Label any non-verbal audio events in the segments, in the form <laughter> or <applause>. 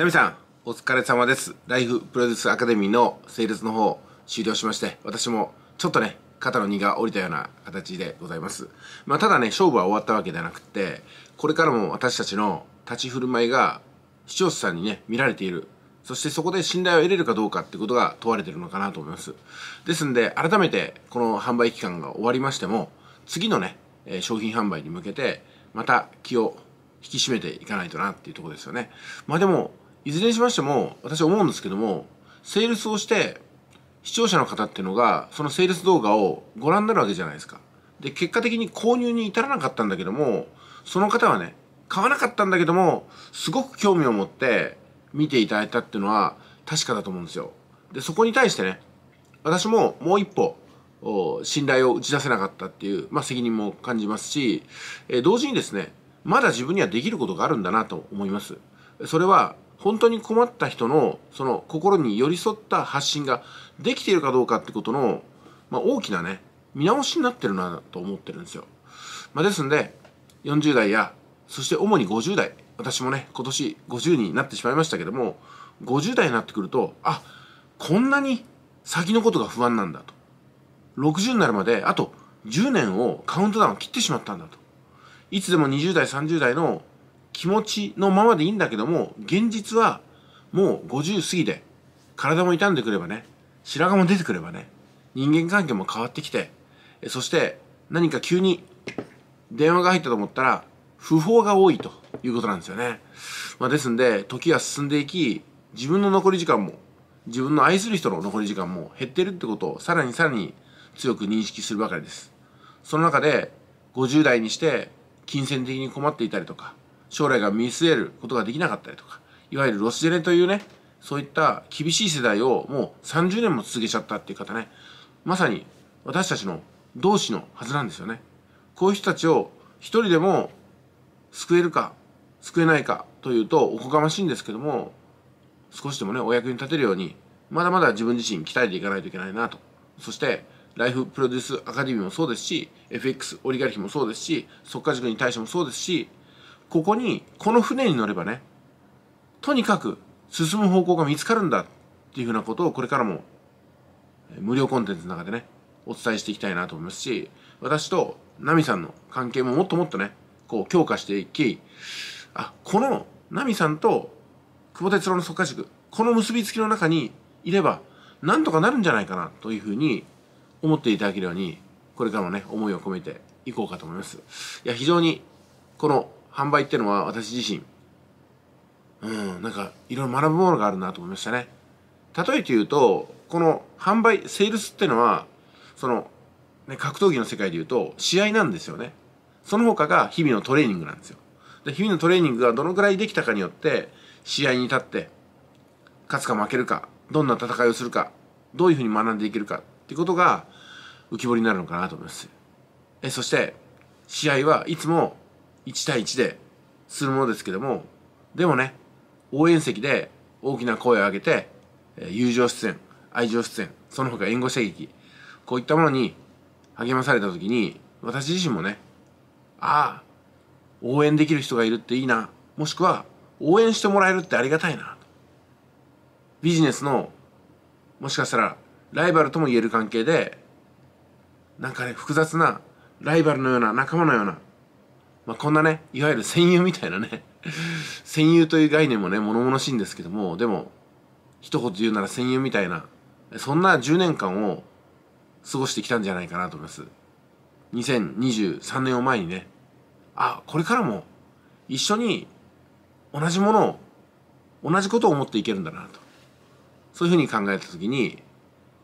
ナミさん、お疲れ様です。ライフプロデュースアカデミーのセールスの方、終了しまして、私もちょっとね、肩の荷が下りたような形でございます。まあ、ただね、勝負は終わったわけではなくて、これからも私たちの立ち振る舞いが視聴者さんにね、見られている。そしてそこで信頼を得れるかどうかってことが問われてるのかなと思います。ですんで、改めてこの販売期間が終わりましても、次のね、商品販売に向けて、また気を引き締めていかないとなっていうとこですよね。まあでも、いずれにしましても私思うんですけどもセールスをして視聴者の方っていうのがそのセールス動画をご覧になるわけじゃないですか。で結果的に購入に至らなかったんだけどもその方はね買わなかったんだけどもすごく興味を持って見ていただいたっていうのは確かだと思うんですよ。でそこに対してね私ももう一歩信頼を打ち出せなかったっていう、まあ、責任も感じますし、え同時にですねまだ自分にはできることがあるんだなと思います。それは本当に困った人のその心に寄り添った発信ができているかどうかってことの、まあ、大きなね見直しになってるなと思ってるんですよ、まあ、ですんで40代やそして主に50代私もね今年50になってしまいましたけども50代になってくるとあこんなに先のことが不安なんだと60になるまであと10年をカウントダウン切ってしまったんだといつでも20代30代の気持ちのままでいいんだけども、現実はもう50過ぎで、体も傷んでくればね、白髪も出てくればね、人間関係も変わってきて、そして何か急に電話が入ったと思ったら、不法が多いということなんですよね。まあ、ですんで、時が進んでいき、自分の残り時間も、自分の愛する人の残り時間も減ってるってことをさらにさらに強く認識するばかりです。その中で、50代にして金銭的に困っていたりとか、将来が見据えることができなかったりとか、いわゆるロスジェネというね、そういった厳しい世代をもう30年も続けちゃったっていう方ね、まさに私たちの同志のはずなんですよね。こういう人たちを一人でも救えるか、救えないかというとおこがましいんですけども、少しでもね、お役に立てるように、まだまだ自分自身鍛えていかないといけないなと。そして、ライフプロデュースアカデミーもそうですし、FX オリガルヒもそうですし、速化塾に対してもそうですし、ここにこの船に乗ればねとにかく進む方向が見つかるんだっていうふうなことをこれからも無料コンテンツの中でねお伝えしていきたいなと思いますし私とナミさんの関係ももっともっとねこう強化していきあこのナミさんと久保哲郎の即可塾この結びつきの中にいればなんとかなるんじゃないかなというふうに思っていただけるようにこれからもね思いを込めていこうかと思いますいや非常にこの販売っていうのは私自身、うん、なんかいろいろ学ぶものがあるなと思いましたね。例えて言うと、この販売、セールスっていうのは、その、ね、格闘技の世界で言うと、試合なんですよね。その他が日々のトレーニングなんですよ。で、日々のトレーニングがどのくらいできたかによって、試合に立って、勝つか負けるか、どんな戦いをするか、どういうふうに学んでいけるかっていうことが浮き彫りになるのかなと思います。えそして、試合はいつも1対1でするものですけども、でもね、応援席で大きな声を上げて、友情出演、愛情出演、その他援護射撃、こういったものに励まされた時に、私自身もね、ああ、応援できる人がいるっていいな、もしくは応援してもらえるってありがたいな。ビジネスの、もしかしたらライバルとも言える関係で、なんかね、複雑なライバルのような仲間のようなまあ、こんなねいわゆる戦友みたいなね <laughs> 戦友という概念もね物々しいんですけどもでも一言言うなら戦友みたいなそんな10年間を過ごしてきたんじゃないかなと思います2023年を前にねあこれからも一緒に同じものを同じことを思っていけるんだなとそういうふうに考えた時に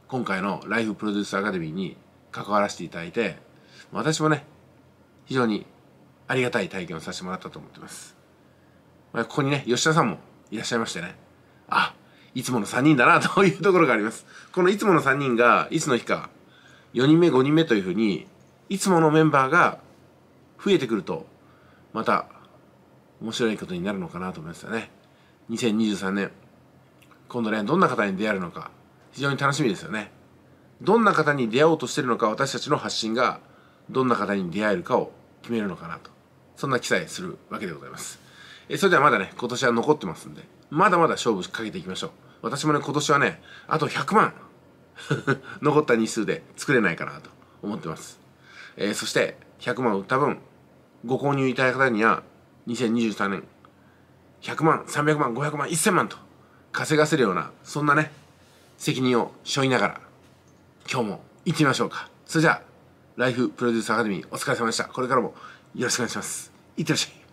今回のライフプロデュースアカデミーに関わらせていただいて私もね非常にありがたい体験をさせてもらったと思ってます。まあ、ここにね、吉田さんもいらっしゃいましてね。あ、いつもの3人だなというところがあります。このいつもの3人が、いつの日か、4人目、5人目というふうに、いつものメンバーが増えてくると、また、面白いことになるのかなと思いましたね。2023年、今度ね、どんな方に出会えるのか、非常に楽しみですよね。どんな方に出会おうとしてるのか、私たちの発信が、どんな方に出会えるかを決めるのかなと。そんな記載するわけでございます。えそれではまだね、今年は残ってますんで、まだまだ勝負かけていきましょう。私もね、今年はね、あと100万 <laughs> 残った日数で作れないかなと思ってます。えー、そして、100万売った分、ご購入いただいた方には、2023年、100万、300万、500万、1000万と稼がせるような、そんなね、責任を背負いながら、今日も行ってみましょうか。それじゃあ、ライフプロデュースアカデミーお疲れ様でした。これからもよろしくお願いしますいってらっしゃい